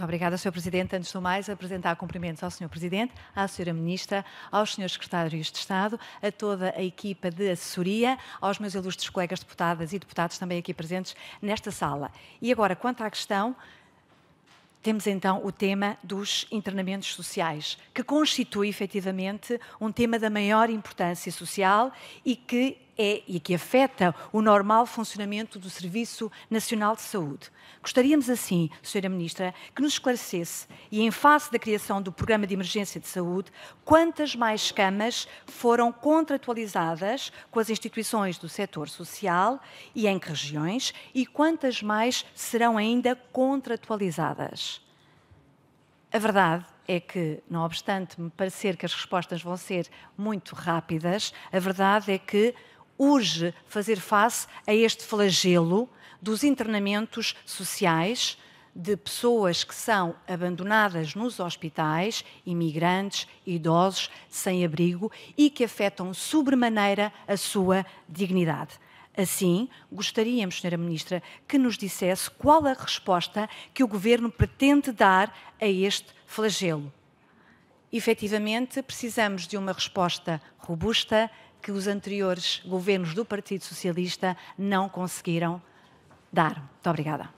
Muito obrigada, Sr. Presidente. Antes de mais, apresentar cumprimentos ao Sr. Presidente, à Sra. Ministra, aos Srs. Secretários de Estado, a toda a equipa de assessoria, aos meus ilustres colegas deputadas e deputados também aqui presentes nesta sala. E agora, quanto à questão, temos então o tema dos internamentos sociais, que constitui efetivamente um tema da maior importância social e que é e que afeta o normal funcionamento do Serviço Nacional de Saúde. Gostaríamos assim, Sra. Ministra, que nos esclarecesse, e em face da criação do Programa de Emergência de Saúde, quantas mais camas foram contratualizadas com as instituições do setor social e em que regiões, e quantas mais serão ainda contratualizadas. A verdade é que, não obstante me parecer que as respostas vão ser muito rápidas, a verdade é que urge fazer face a este flagelo dos internamentos sociais de pessoas que são abandonadas nos hospitais, imigrantes, idosos, sem abrigo e que afetam sobremaneira a sua dignidade. Assim, gostaríamos, Sra. Ministra, que nos dissesse qual a resposta que o Governo pretende dar a este flagelo. Efetivamente, precisamos de uma resposta robusta, que os anteriores governos do Partido Socialista não conseguiram dar. Muito obrigada.